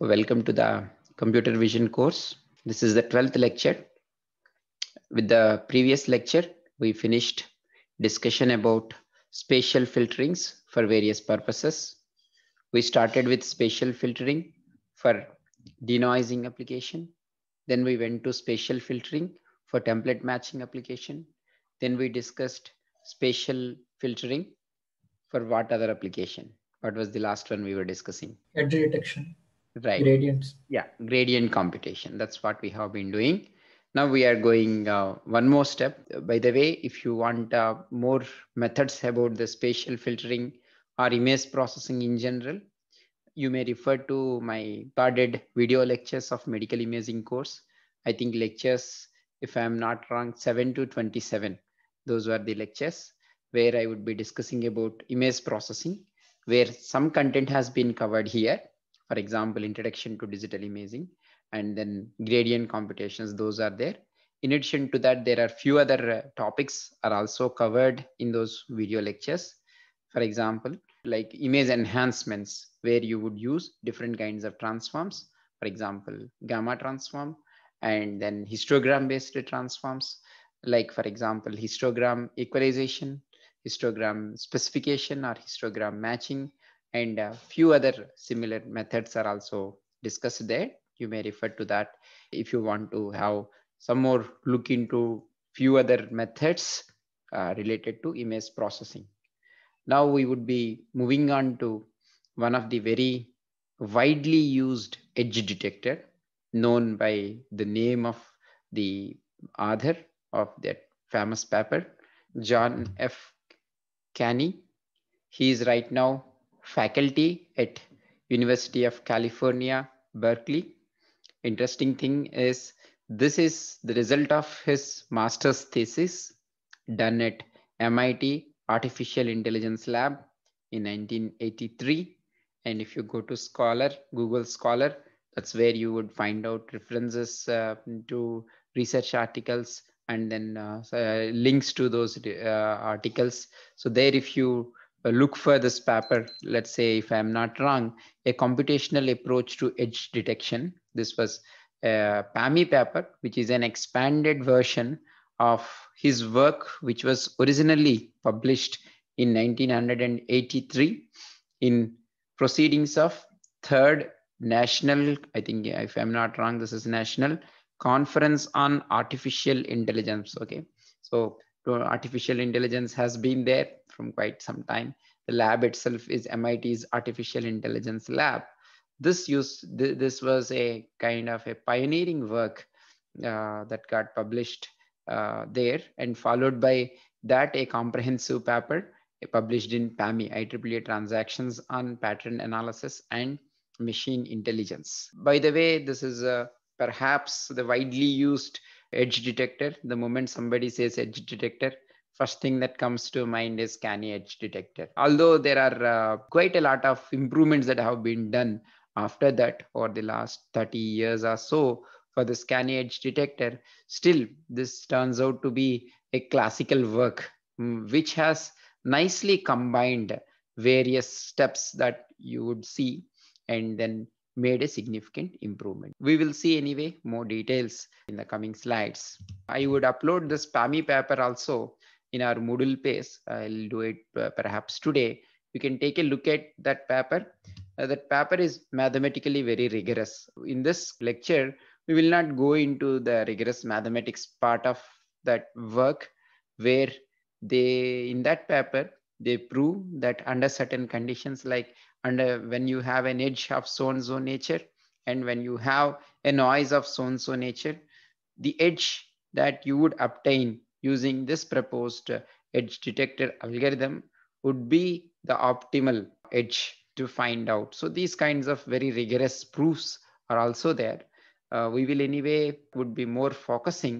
Welcome to the computer vision course. This is the 12th lecture. With the previous lecture, we finished discussion about spatial filterings for various purposes. We started with spatial filtering for denoising application. Then we went to spatial filtering for template matching application. Then we discussed spatial filtering for what other application? What was the last one we were discussing? Edge detection. Right. Gradients. Yeah, gradient computation. That's what we have been doing. Now we are going uh, one more step. By the way, if you want uh, more methods about the spatial filtering or image processing in general, you may refer to my guarded video lectures of medical imaging course. I think lectures, if I'm not wrong, 7 to 27. Those were the lectures where I would be discussing about image processing, where some content has been covered here for example, introduction to digital imaging and then gradient computations, those are there. In addition to that, there are few other uh, topics are also covered in those video lectures. For example, like image enhancements, where you would use different kinds of transforms, for example, gamma transform, and then histogram based transforms, like for example, histogram equalization, histogram specification or histogram matching, and a few other similar methods are also discussed there. You may refer to that if you want to have some more look into few other methods uh, related to image processing. Now we would be moving on to one of the very widely used edge detector known by the name of the author of that famous paper, John F. Canny. He is right now faculty at University of California, Berkeley. Interesting thing is this is the result of his master's thesis done at MIT Artificial Intelligence Lab in 1983. And if you go to Scholar, Google Scholar, that's where you would find out references uh, to research articles and then uh, uh links to those uh, articles. So there, if you uh, look for this paper, let's say, if I'm not wrong, a computational approach to edge detection. This was a PAMI paper, which is an expanded version of his work, which was originally published in 1983 in Proceedings of Third National, I think, if I'm not wrong, this is National Conference on Artificial Intelligence. Okay. So artificial intelligence has been there from quite some time. The lab itself is MIT's Artificial Intelligence Lab. This used th this was a kind of a pioneering work uh, that got published uh, there, and followed by that a comprehensive paper uh, published in PAMI, IEEE Transactions on Pattern Analysis and Machine Intelligence. By the way, this is a perhaps the widely used edge detector. The moment somebody says edge detector, first thing that comes to mind is canny edge detector although there are uh, quite a lot of improvements that have been done after that for the last 30 years or so for the canny edge detector still this turns out to be a classical work mm, which has nicely combined various steps that you would see and then made a significant improvement. We will see anyway more details in the coming slides. I would upload the spammy paper also in our Moodle pace, I'll do it uh, perhaps today, you can take a look at that paper. Uh, that paper is mathematically very rigorous. In this lecture, we will not go into the rigorous mathematics part of that work where they, in that paper, they prove that under certain conditions, like under when you have an edge of so-and-so nature, and when you have a noise of so-and-so nature, the edge that you would obtain using this proposed edge detector algorithm would be the optimal edge to find out. So these kinds of very rigorous proofs are also there. Uh, we will anyway would be more focusing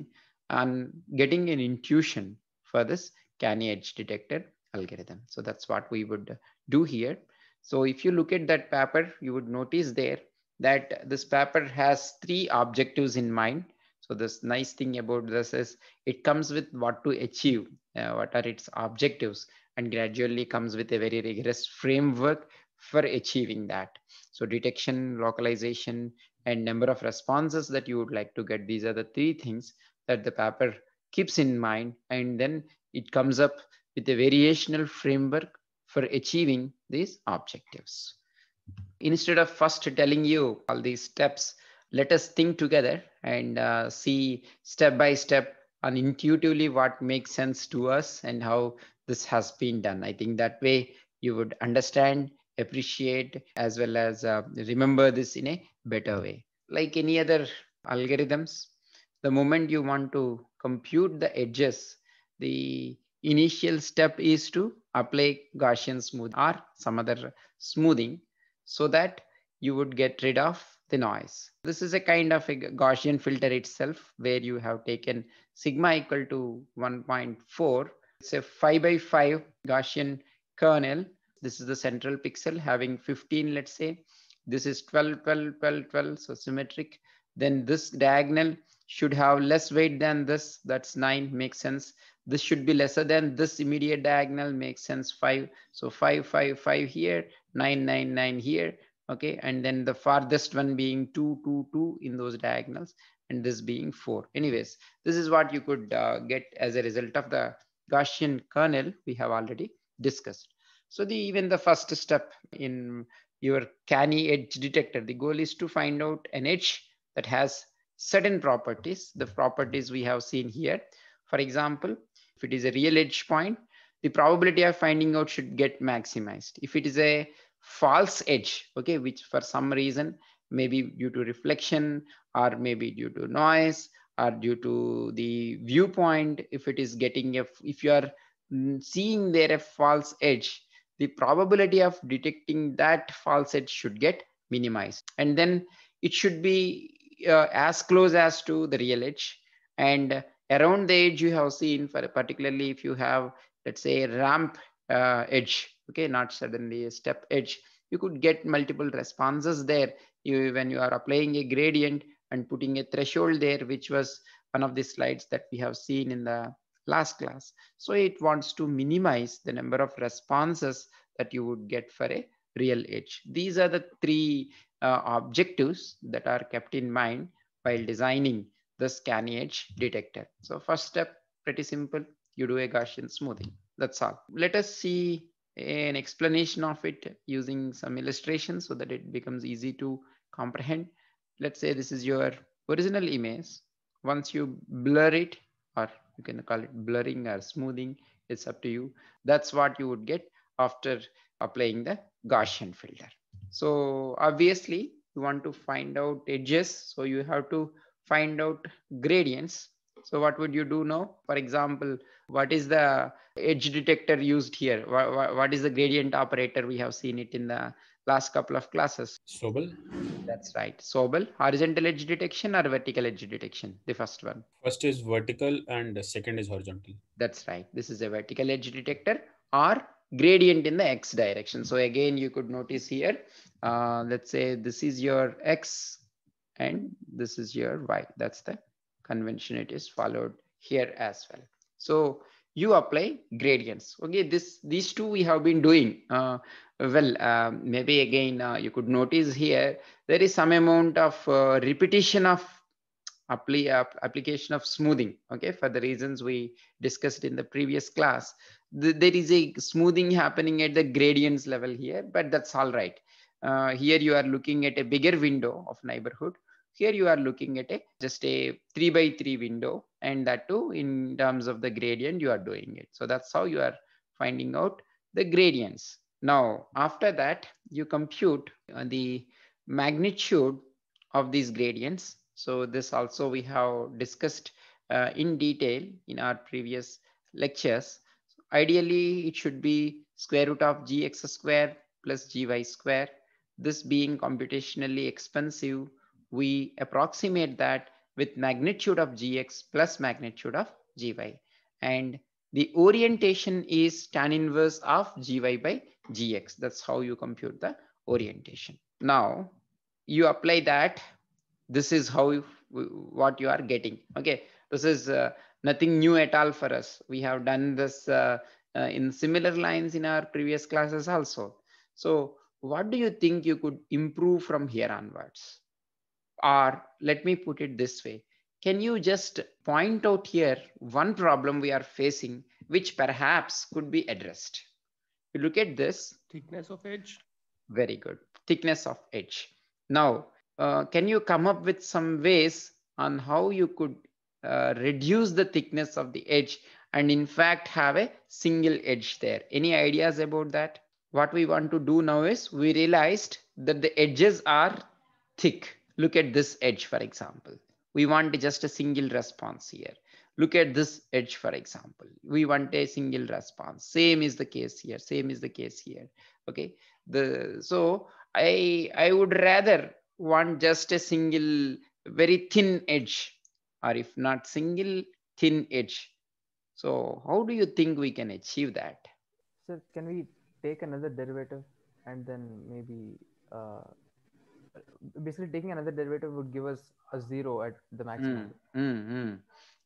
on getting an intuition for this canny edge detector algorithm. So that's what we would do here. So if you look at that paper, you would notice there that this paper has three objectives in mind. So this nice thing about this is it comes with what to achieve, uh, what are its objectives, and gradually comes with a very rigorous framework for achieving that. So detection, localization, and number of responses that you would like to get. These are the three things that the paper keeps in mind. And then it comes up with a variational framework for achieving these objectives. Instead of first telling you all these steps, let us think together and uh, see step by step and intuitively what makes sense to us and how this has been done. I think that way you would understand, appreciate, as well as uh, remember this in a better way. Like any other algorithms, the moment you want to compute the edges, the initial step is to apply Gaussian smooth or some other smoothing so that you would get rid of the noise. This is a kind of a Gaussian filter itself where you have taken sigma equal to 1.4. It's a 5 by 5 Gaussian kernel. This is the central pixel having 15, let's say. This is 12, 12, 12, 12, so symmetric. Then this diagonal should have less weight than this. That's 9, makes sense. This should be lesser than this immediate diagonal, makes sense, 5. So 5, 5, 5 here, 9, 9, 9 here, okay and then the farthest one being 2 2 2 in those diagonals and this being 4 anyways this is what you could uh, get as a result of the gaussian kernel we have already discussed so the even the first step in your canny edge detector the goal is to find out an edge that has certain properties the properties we have seen here for example if it is a real edge point the probability of finding out should get maximized if it is a false edge, okay, which for some reason, maybe due to reflection or maybe due to noise or due to the viewpoint, if it is getting a, if you are seeing there a false edge, the probability of detecting that false edge should get minimized. And then it should be uh, as close as to the real edge. And around the edge you have seen for particularly if you have, let's say ramp uh, edge, okay not suddenly a step edge you could get multiple responses there you, when you are applying a gradient and putting a threshold there which was one of the slides that we have seen in the last class so it wants to minimize the number of responses that you would get for a real edge these are the three uh, objectives that are kept in mind while designing the scan edge detector so first step pretty simple you do a gaussian smoothing that's all let us see an explanation of it using some illustrations so that it becomes easy to comprehend. Let's say this is your original image. Once you blur it, or you can call it blurring or smoothing, it's up to you. That's what you would get after applying the Gaussian filter. So obviously you want to find out edges. So you have to find out gradients so what would you do now? For example, what is the edge detector used here? what is the gradient operator? We have seen it in the last couple of classes. Sobel. That's right. Sobel, horizontal edge detection or vertical edge detection? The first one. First is vertical and the second is horizontal. That's right. This is a vertical edge detector or gradient in the x direction. So again, you could notice here, uh, let's say this is your x and this is your y. That's the convention it is followed here as well. So you apply gradients. Okay, this these two we have been doing. Uh, well, uh, maybe again uh, you could notice here there is some amount of uh, repetition of apply, application of smoothing. Okay, for the reasons we discussed in the previous class, there is a smoothing happening at the gradients level here, but that's all right. Uh, here you are looking at a bigger window of neighborhood here you are looking at a just a three by three window and that too in terms of the gradient you are doing it. So that's how you are finding out the gradients. Now, after that, you compute uh, the magnitude of these gradients. So this also we have discussed uh, in detail in our previous lectures. So ideally, it should be square root of gx square plus gy square. This being computationally expensive we approximate that with magnitude of gx plus magnitude of gy. And the orientation is tan inverse of gy by gx. That's how you compute the orientation. Now, you apply that. This is how you, what you are getting. Okay, this is uh, nothing new at all for us. We have done this uh, uh, in similar lines in our previous classes also. So what do you think you could improve from here onwards? Or let me put it this way can you just point out here one problem we are facing which perhaps could be addressed? You look at this thickness of edge. Very good. Thickness of edge. Now, uh, can you come up with some ways on how you could uh, reduce the thickness of the edge and in fact have a single edge there. Any ideas about that? What we want to do now is we realized that the edges are thick look at this edge, for example. We want just a single response here. Look at this edge, for example. We want a single response. Same is the case here. Same is the case here. Okay. The so I I would rather want just a single very thin edge, or if not single thin edge. So how do you think we can achieve that? Sir, can we take another derivative and then maybe uh, basically taking another derivative would give us a zero at the maximum. Mm, mm,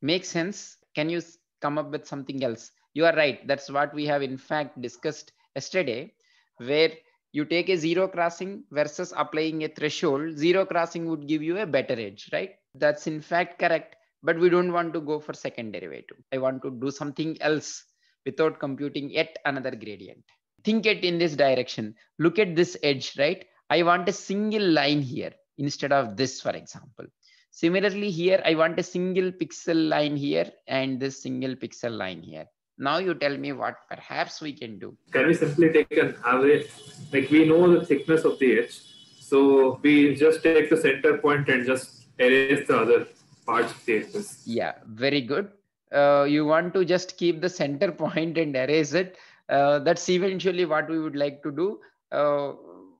Makes sense. Can you come up with something else? You are right. That's what we have in fact discussed yesterday, where you take a zero crossing versus applying a threshold. Zero crossing would give you a better edge, right? That's in fact correct. But we don't want to go for second derivative. I want to do something else without computing yet another gradient. Think it in this direction. Look at this edge, right? I want a single line here instead of this, for example. Similarly, here I want a single pixel line here and this single pixel line here. Now you tell me what perhaps we can do. Can we simply take an average? Like we know the thickness of the edge. So we just take the center point and just erase the other parts of the edges. Yeah, very good. Uh, you want to just keep the center point and erase it. Uh, that's eventually what we would like to do. Uh,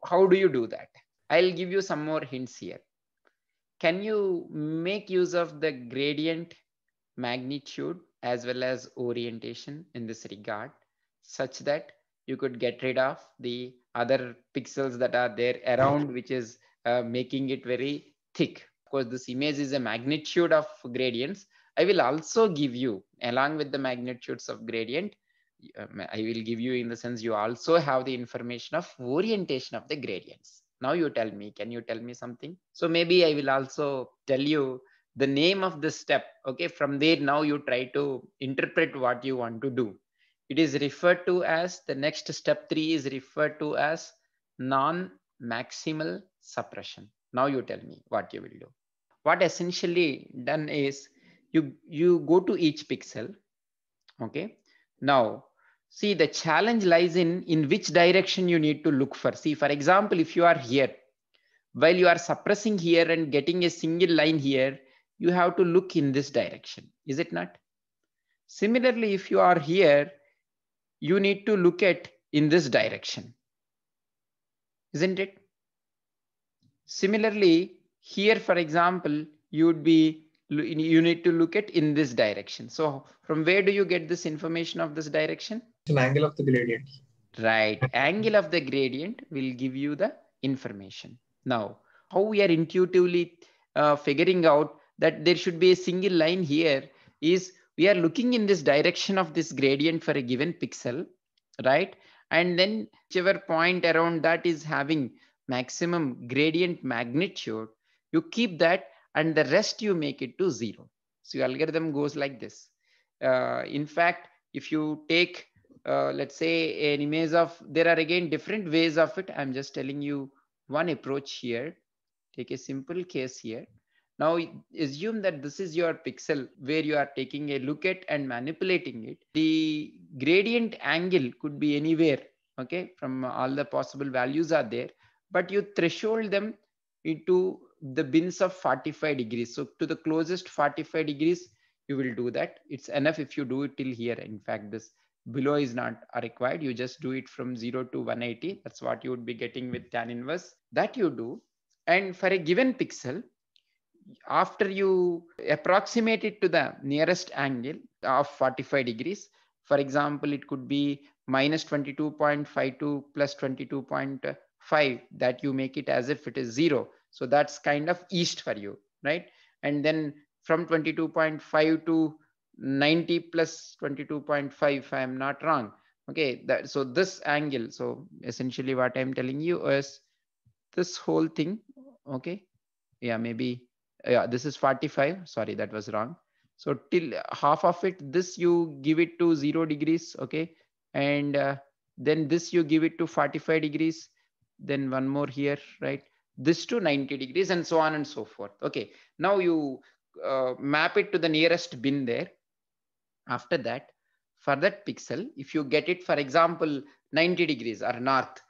how do you do that? I'll give you some more hints here. Can you make use of the gradient magnitude as well as orientation in this regard such that you could get rid of the other pixels that are there around which is uh, making it very thick. Of course, this image is a magnitude of gradients. I will also give you along with the magnitudes of gradient uh, I will give you in the sense you also have the information of orientation of the gradients. Now you tell me, can you tell me something? So maybe I will also tell you the name of the step. Okay, from there now you try to interpret what you want to do. It is referred to as the next step three is referred to as non-maximal suppression. Now you tell me what you will do. What essentially done is you, you go to each pixel. Okay, now See, the challenge lies in, in which direction you need to look for. See, for example, if you are here, while you are suppressing here and getting a single line here, you have to look in this direction, is it not? Similarly, if you are here, you need to look at in this direction, isn't it? Similarly, here, for example, you would be you need to look at in this direction. So from where do you get this information of this direction? an angle of the gradient. Right. Angle of the gradient will give you the information. Now, how we are intuitively uh, figuring out that there should be a single line here is we are looking in this direction of this gradient for a given pixel, right? And then whichever point around that is having maximum gradient magnitude, you keep that and the rest you make it to zero. So your algorithm goes like this. Uh, in fact, if you take uh, let's say an image of there are again different ways of it i'm just telling you one approach here take a simple case here now assume that this is your pixel where you are taking a look at and manipulating it the gradient angle could be anywhere okay from all the possible values are there but you threshold them into the bins of 45 degrees so to the closest 45 degrees you will do that it's enough if you do it till here in fact this below is not required. You just do it from 0 to 180. That's what you would be getting with tan inverse. That you do. And for a given pixel, after you approximate it to the nearest angle of 45 degrees, for example, it could be minus 22.52 plus 22.5 that you make it as if it is zero. So that's kind of east for you, right? And then from 22.5 to 90 plus 22.5 if i'm not wrong okay that so this angle so essentially what i'm telling you is this whole thing okay yeah maybe yeah this is 45 sorry that was wrong so till half of it this you give it to 0 degrees okay and uh, then this you give it to 45 degrees then one more here right this to 90 degrees and so on and so forth okay now you uh, map it to the nearest bin there after that, for that pixel, if you get it, for example, 90 degrees or north,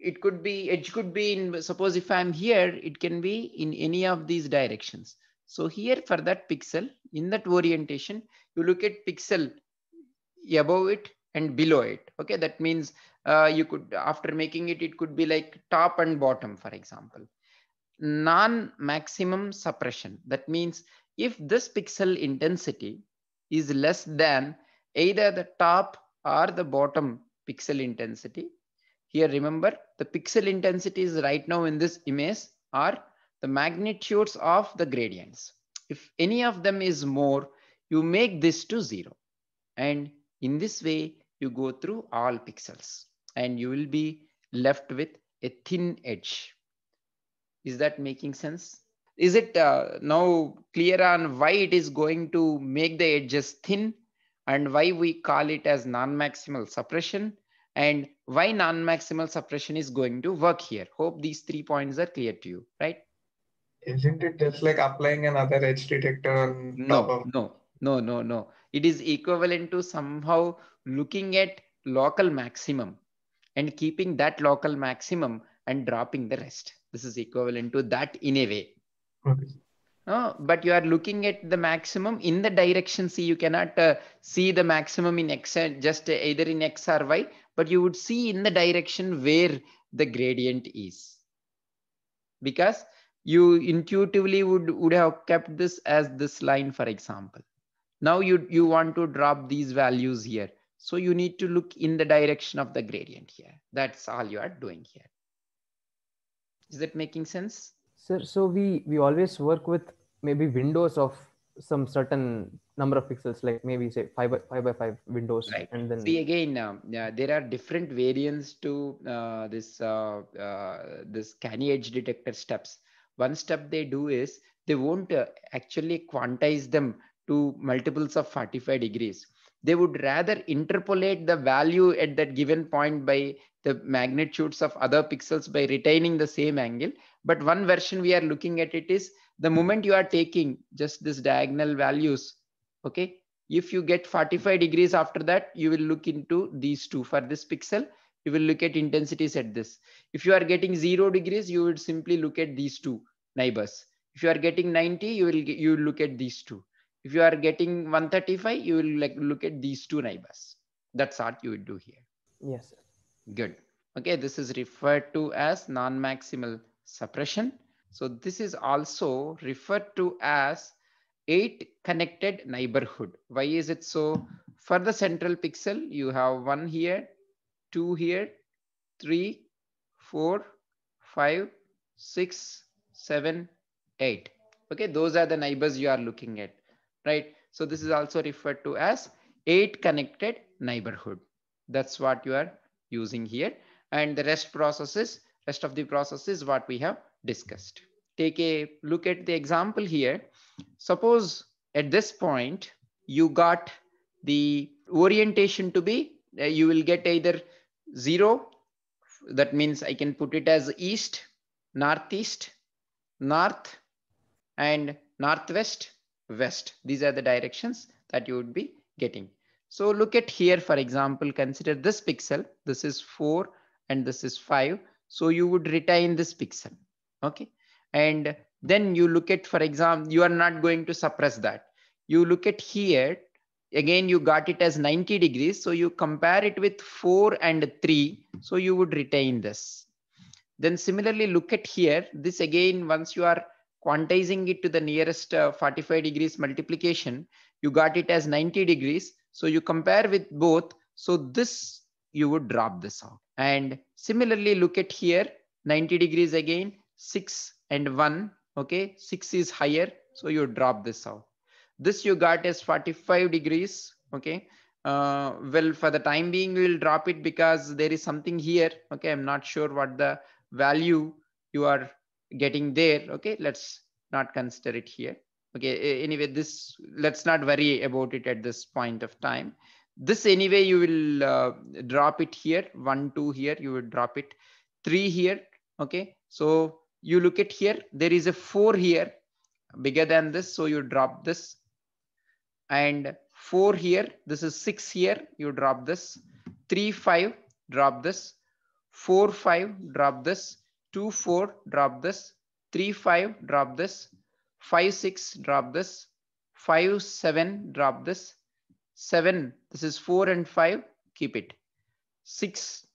it could be, edge could be in, suppose if I'm here, it can be in any of these directions. So here for that pixel, in that orientation, you look at pixel above it and below it. Okay, that means uh, you could, after making it, it could be like top and bottom, for example. Non-maximum suppression. That means if this pixel intensity is less than either the top or the bottom pixel intensity. Here, remember the pixel intensity is right now in this image are the magnitudes of the gradients. If any of them is more, you make this to zero. And in this way, you go through all pixels and you will be left with a thin edge. Is that making sense? is it uh, now clear on why it is going to make the edges thin and why we call it as non-maximal suppression and why non-maximal suppression is going to work here. Hope these three points are clear to you, right? Isn't it just like applying another edge detector on no, top of... No, no, no, no. It is equivalent to somehow looking at local maximum and keeping that local maximum and dropping the rest. This is equivalent to that in a way. Okay. No, but you are looking at the maximum in the direction C. You cannot uh, see the maximum in X, uh, just uh, either in X or Y, but you would see in the direction where the gradient is. Because you intuitively would, would have kept this as this line, for example. Now you, you want to drop these values here. So you need to look in the direction of the gradient here. That's all you are doing here. Is that making sense? Sir, so we we always work with maybe windows of some certain number of pixels, like maybe say five by five by five windows, right. and then see again. Uh, yeah, there are different variants to uh, this uh, uh this canny edge detector steps. One step they do is they won't uh, actually quantize them to multiples of 45 degrees. They would rather interpolate the value at that given point by the magnitudes of other pixels by retaining the same angle. But one version we are looking at it is the moment you are taking just this diagonal values, okay? If you get 45 degrees after that, you will look into these two for this pixel. You will look at intensities at this. If you are getting zero degrees, you would simply look at these two neighbors. If you are getting 90, you will you will look at these two. If you are getting 135, you will like look at these two neighbors. That's what you would do here. Yes. Sir. Good. Okay, this is referred to as non-maximal suppression. So this is also referred to as eight connected neighborhood. Why is it so? For the central pixel, you have one here, two here, three, four, five, six, seven, eight. Okay, those are the neighbors you are looking at, right? So this is also referred to as eight connected neighborhood. That's what you are using here. And the rest processes, rest of the processes, what we have discussed. Take a look at the example here. Suppose at this point, you got the orientation to be, uh, you will get either zero, that means I can put it as east, northeast, north, and northwest, west. These are the directions that you would be getting. So look at here, for example, consider this pixel. This is four and this is five. So you would retain this pixel, okay? And then you look at, for example, you are not going to suppress that. You look at here, again, you got it as 90 degrees. So you compare it with four and three. So you would retain this. Then similarly, look at here, this again, once you are quantizing it to the nearest uh, 45 degrees multiplication, you got it as 90 degrees. So you compare with both. So this, you would drop this out. And similarly, look at here, 90 degrees again, six and one, okay? Six is higher, so you drop this out. This you got is 45 degrees, okay? Uh, well, for the time being, we'll drop it because there is something here, okay? I'm not sure what the value you are getting there, okay? Let's not consider it here okay anyway this let's not worry about it at this point of time this anyway you will uh, drop it here one two here you will drop it three here okay so you look at here there is a four here bigger than this so you drop this and four here this is six here you drop this three five drop this four five drop this two four drop this three five drop this 5, 6, drop this. 5, 7, drop this. 7, this is 4 and 5, keep it. 6,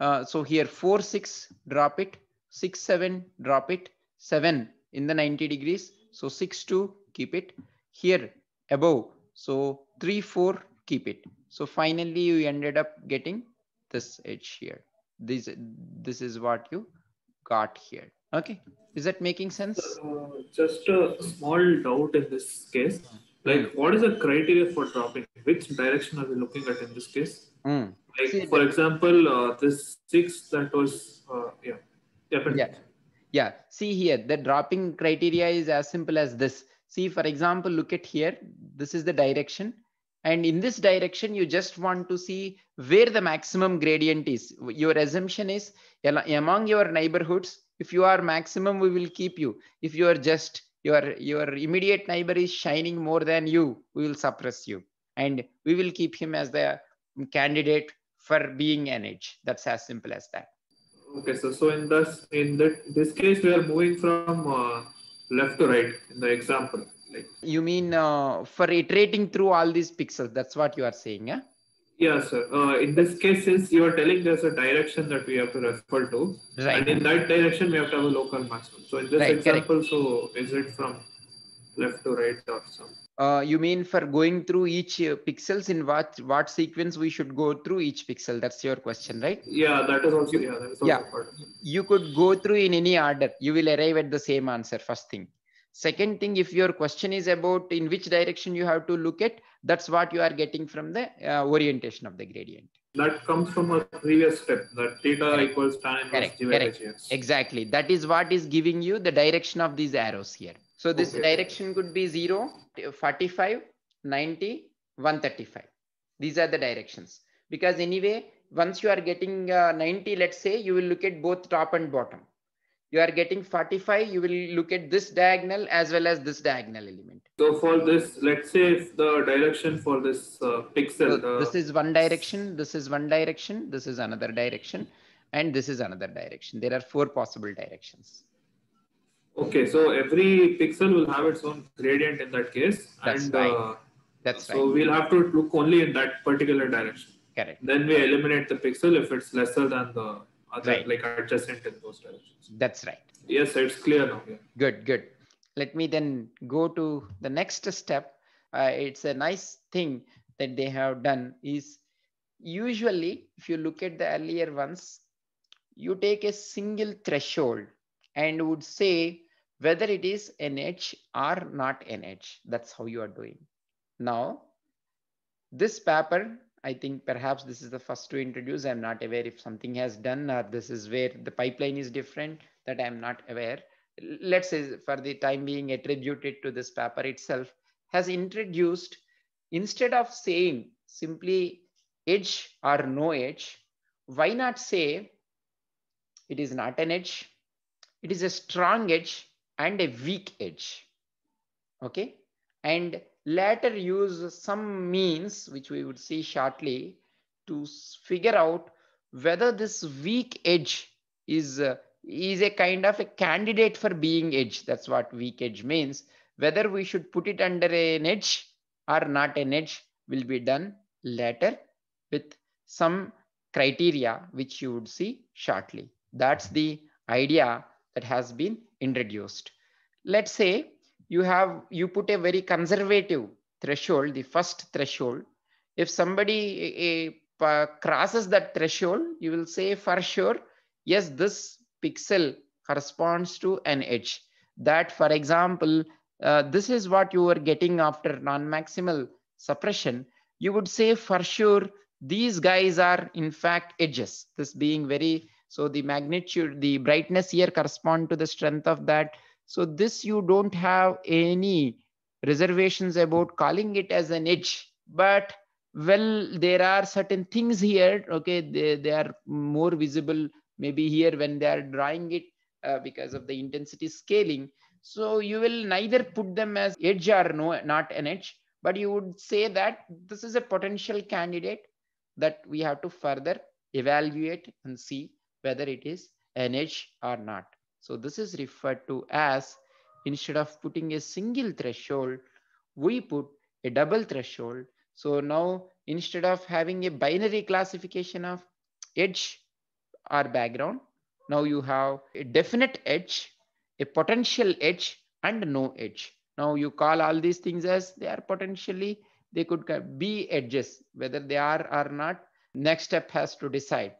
uh, so here 4, 6, drop it. 6, 7, drop it. 7 in the 90 degrees. So 6, 2, keep it. Here above, so 3, 4, keep it. So finally you ended up getting this edge here. This, this is what you got here. Okay. Is that making sense? Uh, just a small doubt in this case. Hmm. Like, what is the criteria for dropping? Which direction are we looking at in this case? Mm. Like, See, for example, uh, this six that was, uh, yeah, definitely. Yeah. Yeah. See here, the dropping criteria is as simple as this. See, for example, look at here. This is the direction. And in this direction, you just want to see where the maximum gradient is. Your assumption is among your neighborhoods, if you are maximum we will keep you if you are just your your immediate neighbor is shining more than you we will suppress you and we will keep him as the candidate for being an edge that's as simple as that okay so so in this in that this case we are moving from uh, left to right in the example like you mean uh, for iterating through all these pixels that's what you are saying yeah yeah, sir. Uh, in this case, since you are telling there's a direction that we have to refer to, right. and in that direction we have to have a local maximum. So in this right, example, correct. so is it from left to right or some? Uh, you mean for going through each uh, pixels in what what sequence we should go through each pixel that's your question right yeah that is also yeah, also yeah. you could go through in any order you will arrive at the same answer first thing Second thing, if your question is about in which direction you have to look at, that's what you are getting from the uh, orientation of the gradient. That comes from a previous step, that theta correct. equals tan correct, correct. Exactly. That is what is giving you the direction of these arrows here. So this okay. direction could be 0, 45, 90, 135. These are the directions. Because anyway, once you are getting uh, 90, let's say, you will look at both top and bottom you are getting 45 you will look at this diagonal as well as this diagonal element so for this let's say if the direction for this uh, pixel so uh, this is one direction this is one direction this is another direction and this is another direction there are four possible directions okay so every pixel will have its own gradient in that case that's and right. Uh, that's so we'll have to look only in that particular direction correct then we eliminate the pixel if it's lesser than the other right. like adjacent in those directions. That's right. Yes, it's clear now. Yeah. Good, good. Let me then go to the next step. Uh, it's a nice thing that they have done is usually if you look at the earlier ones, you take a single threshold and would say whether it is NH or not NH. That's how you are doing. Now, this paper I think perhaps this is the first to introduce. I'm not aware if something has done or this is where the pipeline is different that I'm not aware. Let's say for the time being attributed to this paper itself has introduced instead of saying simply edge or no edge, why not say it is not an edge, it is a strong edge and a weak edge, okay? And later use some means, which we would see shortly, to figure out whether this weak edge is, uh, is a kind of a candidate for being edge. That's what weak edge means. Whether we should put it under an edge or not an edge will be done later with some criteria which you would see shortly. That's the idea that has been introduced. Let's say you have you put a very conservative threshold, the first threshold. If somebody a, a, crosses that threshold, you will say for sure, yes, this pixel corresponds to an edge. That, for example, uh, this is what you were getting after non-maximal suppression. You would say for sure, these guys are in fact edges. This being very, so the magnitude, the brightness here correspond to the strength of that so this you don't have any reservations about calling it as an edge, but well, there are certain things here, okay, they, they are more visible maybe here when they are drawing it uh, because of the intensity scaling. So you will neither put them as edge or no, not an edge, but you would say that this is a potential candidate that we have to further evaluate and see whether it is an edge or not. So this is referred to as instead of putting a single threshold, we put a double threshold. So now instead of having a binary classification of edge or background, now you have a definite edge, a potential edge and no edge. Now you call all these things as they are potentially, they could be edges, whether they are or not. Next step has to decide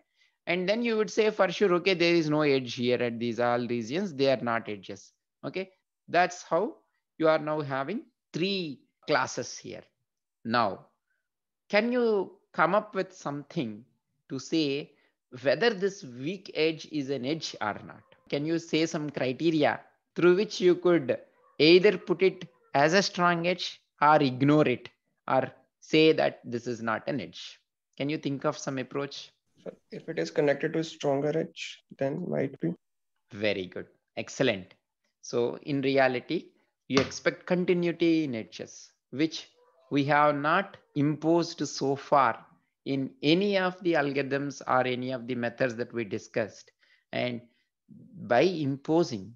and then you would say for sure okay there is no edge here at these all regions they are not edges okay that's how you are now having three classes here now can you come up with something to say whether this weak edge is an edge or not can you say some criteria through which you could either put it as a strong edge or ignore it or say that this is not an edge can you think of some approach if it is connected to a stronger edge, then might be. Very good. Excellent. So in reality, you expect continuity in edges, which we have not imposed so far in any of the algorithms or any of the methods that we discussed. And by imposing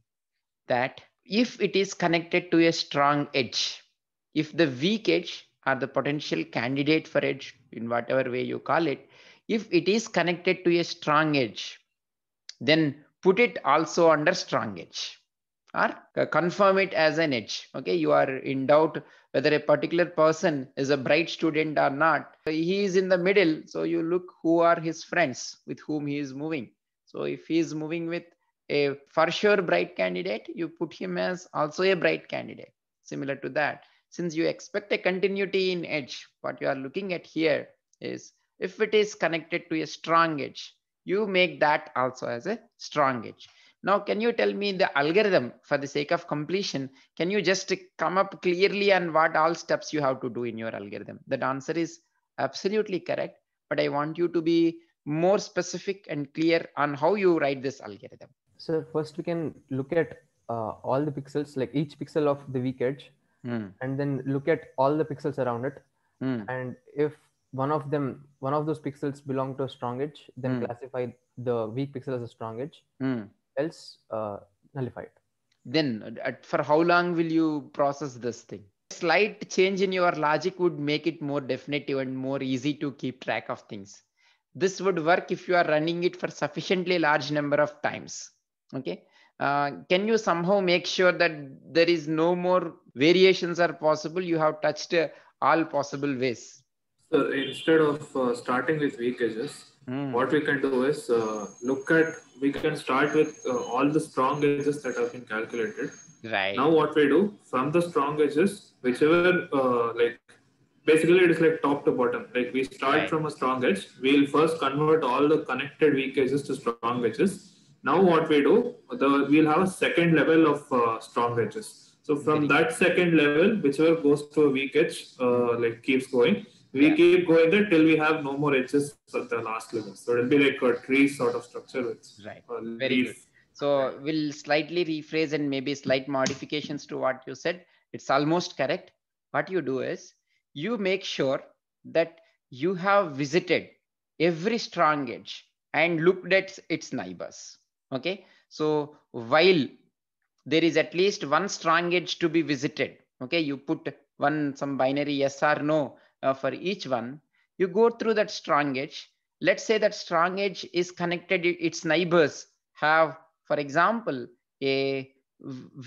that if it is connected to a strong edge, if the weak edge or the potential candidate for edge in whatever way you call it if it is connected to a strong edge, then put it also under strong edge or confirm it as an edge. Okay, you are in doubt whether a particular person is a bright student or not. He is in the middle, so you look who are his friends with whom he is moving. So if he is moving with a for sure bright candidate, you put him as also a bright candidate, similar to that. Since you expect a continuity in edge, what you are looking at here is if it is connected to a strong edge, you make that also as a strong edge. Now, can you tell me the algorithm for the sake of completion? Can you just come up clearly on what all steps you have to do in your algorithm? That answer is absolutely correct, but I want you to be more specific and clear on how you write this algorithm. So first we can look at uh, all the pixels, like each pixel of the weak edge, mm. and then look at all the pixels around it. Mm. And if one of them one of those pixels belong to a strong edge then mm. classify the weak pixel as a strong edge mm. else uh, nullify it then at, for how long will you process this thing slight change in your logic would make it more definitive and more easy to keep track of things this would work if you are running it for sufficiently large number of times okay uh, can you somehow make sure that there is no more variations are possible you have touched uh, all possible ways so instead of uh, starting with weak edges, mm. what we can do is uh, look at, we can start with uh, all the strong edges that have been calculated. Right. Now what we do, from the strong edges, whichever uh, like, basically it is like top to bottom. Like we start right. from a strong edge, we'll first convert all the connected weak edges to strong edges. Now what we do, the, we'll have a second level of uh, strong edges. So from that second level, whichever goes to a weak edge, uh, like keeps going we yeah. keep going there till we have no more edges at the last level. So it'll be like a tree sort of structure with right. Very leaf. good. So we'll slightly rephrase and maybe slight modifications to what you said. It's almost correct. What you do is you make sure that you have visited every strong edge and looked at its neighbors. Okay. So while there is at least one strong edge to be visited, okay, you put one some binary yes or no uh, for each one, you go through that strong edge. Let's say that strong edge is connected, its neighbors have, for example, a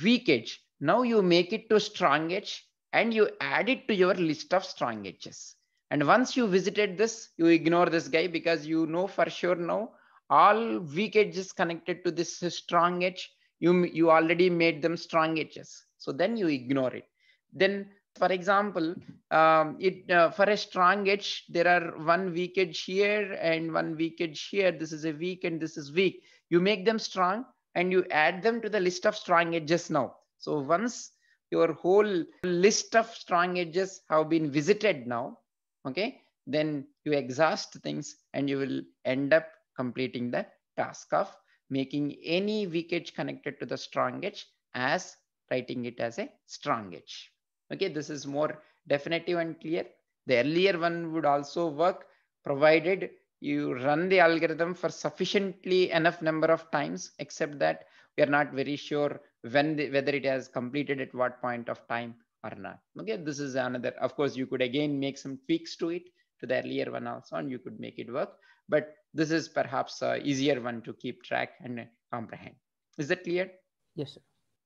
weak edge. Now you make it to strong edge and you add it to your list of strong edges. And once you visited this, you ignore this guy because you know for sure now all weak edges connected to this strong edge, you, you already made them strong edges. So then you ignore it. Then for example, um, it uh, for a strong edge, there are one weak edge here and one weak edge here. This is a weak and this is weak. You make them strong and you add them to the list of strong edges now. So once your whole list of strong edges have been visited now, okay, then you exhaust things and you will end up completing the task of making any weak edge connected to the strong edge as writing it as a strong edge. Okay, this is more definitive and clear. The earlier one would also work provided you run the algorithm for sufficiently enough number of times, except that we are not very sure when the, whether it has completed at what point of time or not. Okay, this is another, of course, you could again make some tweaks to it, to the earlier one also, and you could make it work. But this is perhaps a easier one to keep track and comprehend. Is that clear? Yes, sir.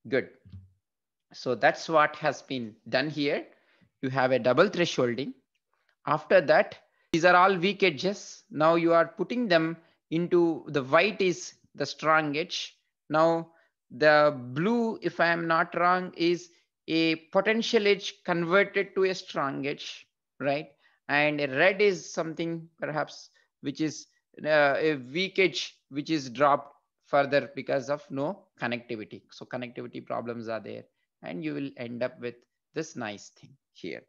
Good. So that's what has been done here. You have a double thresholding. After that, these are all weak edges. Now you are putting them into the white is the strong edge. Now the blue, if I am not wrong, is a potential edge converted to a strong edge, right? And red is something perhaps which is uh, a weak edge which is dropped further because of no connectivity. So connectivity problems are there and you will end up with this nice thing here.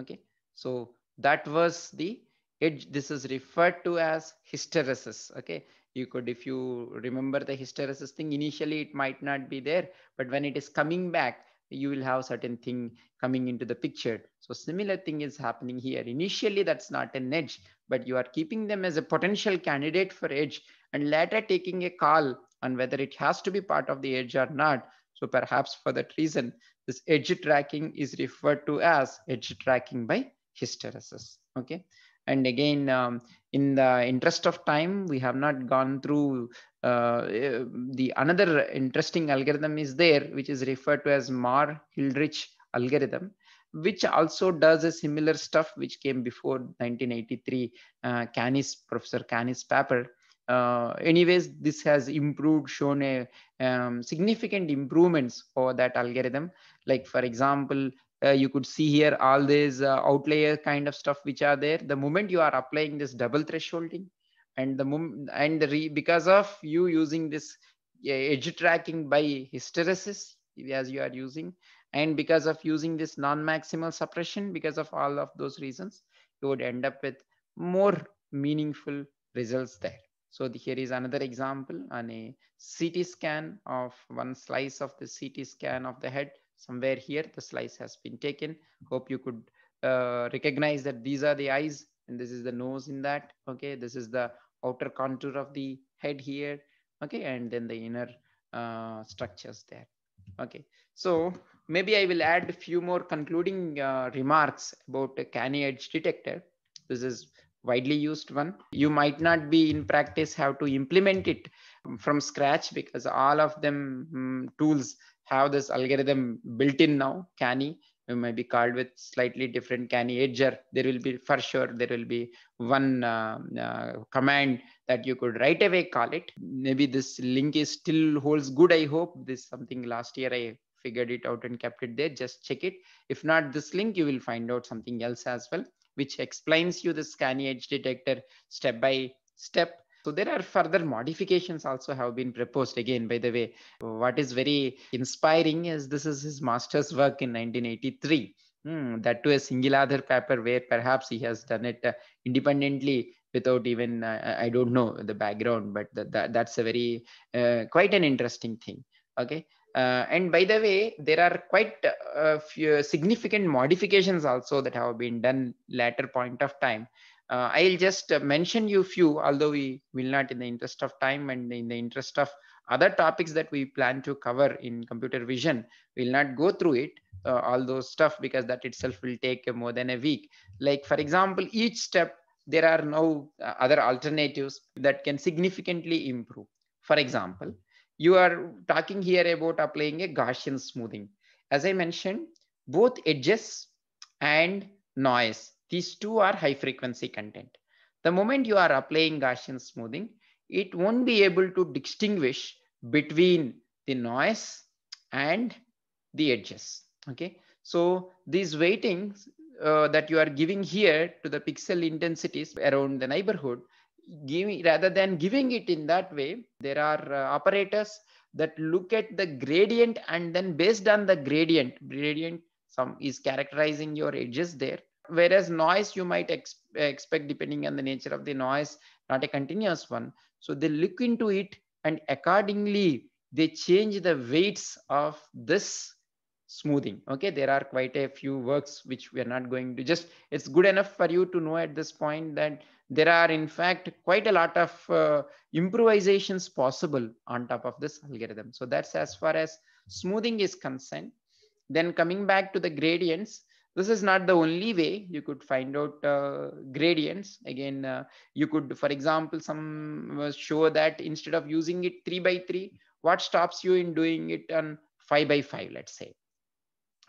Okay, so that was the edge. This is referred to as hysteresis. Okay, you could, if you remember the hysteresis thing, initially it might not be there, but when it is coming back, you will have certain thing coming into the picture. So similar thing is happening here. Initially, that's not an edge, but you are keeping them as a potential candidate for edge and later taking a call on whether it has to be part of the edge or not so perhaps for that reason, this edge tracking is referred to as edge tracking by hysteresis. Okay. And again, um, in the interest of time, we have not gone through uh, eh, the another interesting algorithm is there, which is referred to as mar hildrich algorithm which also does a similar stuff which came before 1983 uh, Canis, Professor Canis paper uh, anyways this has improved shown a um, significant improvements for that algorithm like for example uh, you could see here all these uh, outlier kind of stuff which are there the moment you are applying this double thresholding and the and the because of you using this edge tracking by hysteresis as you are using and because of using this non-maximal suppression because of all of those reasons you would end up with more meaningful results there so the, here is another example and a CT scan of one slice of the CT scan of the head. Somewhere here, the slice has been taken. Hope you could uh, recognize that these are the eyes and this is the nose in that. Okay, this is the outer contour of the head here. Okay, and then the inner uh, structures there. Okay, so maybe I will add a few more concluding uh, remarks about a canny edge detector. This is widely used one you might not be in practice have to implement it from scratch because all of them um, tools have this algorithm built in now canny it might be called with slightly different canny edger there will be for sure there will be one uh, uh, command that you could right away call it maybe this link is still holds good i hope this something last year i figured it out and kept it there just check it if not this link you will find out something else as well which explains you the scanny edge detector step by step. So there are further modifications also have been proposed. Again, by the way, what is very inspiring is this is his master's work in 1983. Hmm, that to a single other paper where perhaps he has done it uh, independently without even uh, I don't know the background, but that, that that's a very uh, quite an interesting thing. Okay, uh, and by the way, there are quite a uh, few significant modifications also that have been done later point of time. Uh, I'll just mention you few, although we will not in the interest of time and in the interest of other topics that we plan to cover in computer vision, we'll not go through it, uh, all those stuff, because that itself will take more than a week. Like for example, each step, there are no uh, other alternatives that can significantly improve. For example, you are talking here about applying a Gaussian smoothing. As I mentioned, both edges and noise, these two are high frequency content. The moment you are applying Gaussian smoothing, it won't be able to distinguish between the noise and the edges. Okay, so these weightings uh, that you are giving here to the pixel intensities around the neighborhood giving rather than giving it in that way there are uh, operators that look at the gradient and then based on the gradient gradient some is characterizing your edges there whereas noise you might ex expect depending on the nature of the noise not a continuous one so they look into it and accordingly they change the weights of this smoothing. Okay, there are quite a few works which we are not going to just, it's good enough for you to know at this point that there are in fact quite a lot of uh, improvisations possible on top of this algorithm. So that's as far as smoothing is concerned. Then coming back to the gradients, this is not the only way you could find out uh, gradients. Again, uh, you could, for example, some uh, show that instead of using it three by three, what stops you in doing it on five by five, let's say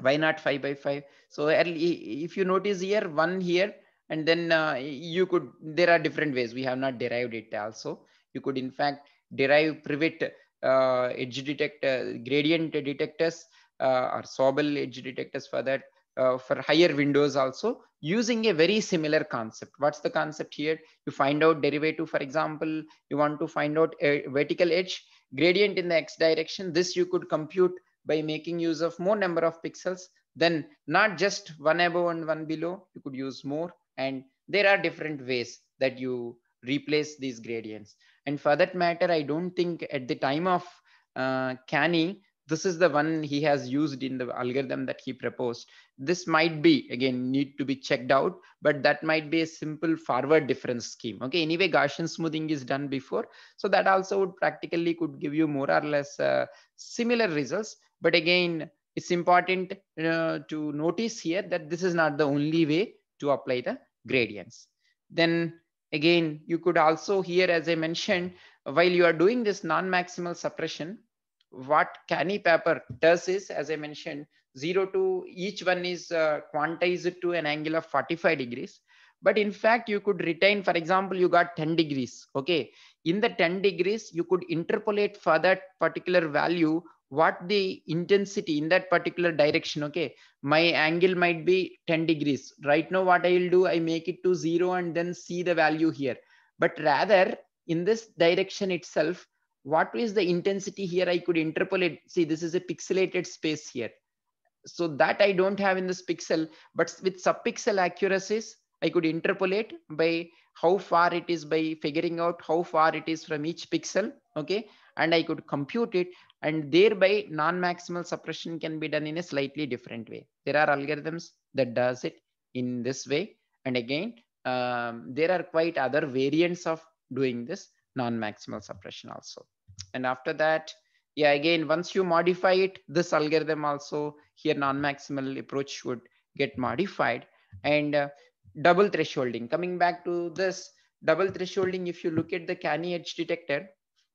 why not 5 by 5 so early, if you notice here one here and then uh, you could there are different ways we have not derived it also you could in fact derive privet uh, edge detect uh, gradient detectors uh, or sobel edge detectors for that uh, for higher windows also using a very similar concept what's the concept here you find out derivative for example you want to find out a vertical edge gradient in the x direction this you could compute by making use of more number of pixels then not just one above and one below you could use more and there are different ways that you replace these gradients and for that matter i don't think at the time of uh, canny this is the one he has used in the algorithm that he proposed this might be again need to be checked out but that might be a simple forward difference scheme okay anyway gaussian smoothing is done before so that also would practically could give you more or less uh, similar results but again, it's important uh, to notice here that this is not the only way to apply the gradients. Then again, you could also here, as I mentioned, while you are doing this non-maximal suppression, what Canny paper does is, as I mentioned, zero to each one is uh, quantized to an angle of 45 degrees. But in fact, you could retain, for example, you got 10 degrees. Okay. In the 10 degrees, you could interpolate for that particular value what the intensity in that particular direction okay my angle might be 10 degrees right now what i will do i make it to zero and then see the value here but rather in this direction itself what is the intensity here i could interpolate see this is a pixelated space here so that i don't have in this pixel but with subpixel accuracies i could interpolate by how far it is by figuring out how far it is from each pixel okay and I could compute it and thereby non-maximal suppression can be done in a slightly different way. There are algorithms that does it in this way. And again, um, there are quite other variants of doing this non-maximal suppression also. And after that, yeah, again, once you modify it, this algorithm also here non-maximal approach would get modified and uh, double thresholding. Coming back to this double thresholding, if you look at the canny edge detector,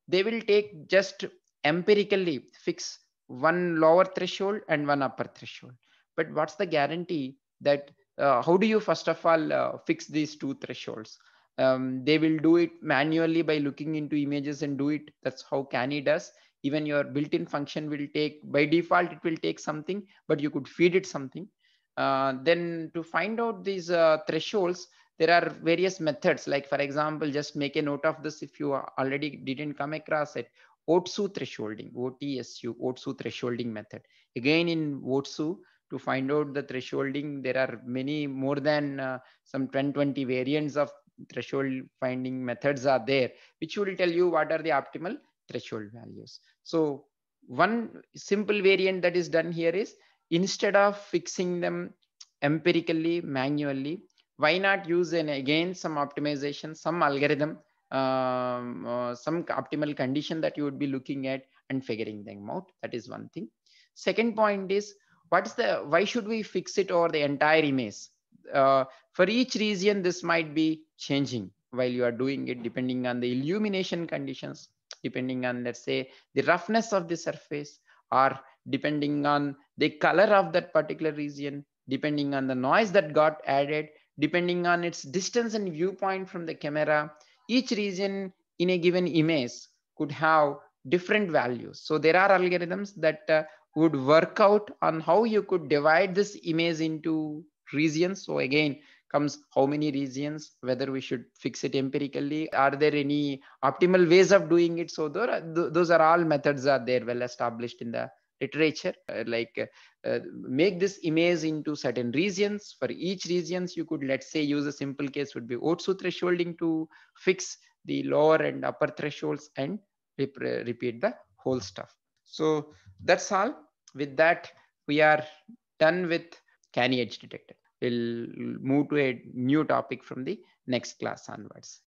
they will take just empirically fix one lower threshold and one upper threshold. But what's the guarantee that uh, how do you first of all uh, fix these two thresholds? Um, they will do it manually by looking into images and do it. That's how Canny does. Even your built-in function will take, by default, it will take something, but you could feed it something. Uh, then to find out these uh, thresholds, there are various methods like for example just make a note of this if you already didn't come across it otsu thresholding otsu otsu thresholding method again in otsu to find out the thresholding there are many more than uh, some 10 20 variants of threshold finding methods are there which will tell you what are the optimal threshold values so one simple variant that is done here is instead of fixing them empirically manually why not use an, again some optimization, some algorithm, um, uh, some optimal condition that you would be looking at and figuring them out. That is one thing. Second point is what's the why should we fix it over the entire image? Uh, for each region, this might be changing while you are doing it, depending on the illumination conditions, depending on let's say the roughness of the surface, or depending on the color of that particular region, depending on the noise that got added, depending on its distance and viewpoint from the camera, each region in a given image could have different values. So there are algorithms that uh, would work out on how you could divide this image into regions. So again, comes how many regions, whether we should fix it empirically. Are there any optimal ways of doing it? So there are, th those are all methods are there well established in the literature uh, like uh, uh, make this image into certain regions for each regions you could let's say use a simple case would be otsu thresholding to fix the lower and upper thresholds and rep repeat the whole stuff so that's all with that we are done with canny edge detector we'll move to a new topic from the next class onwards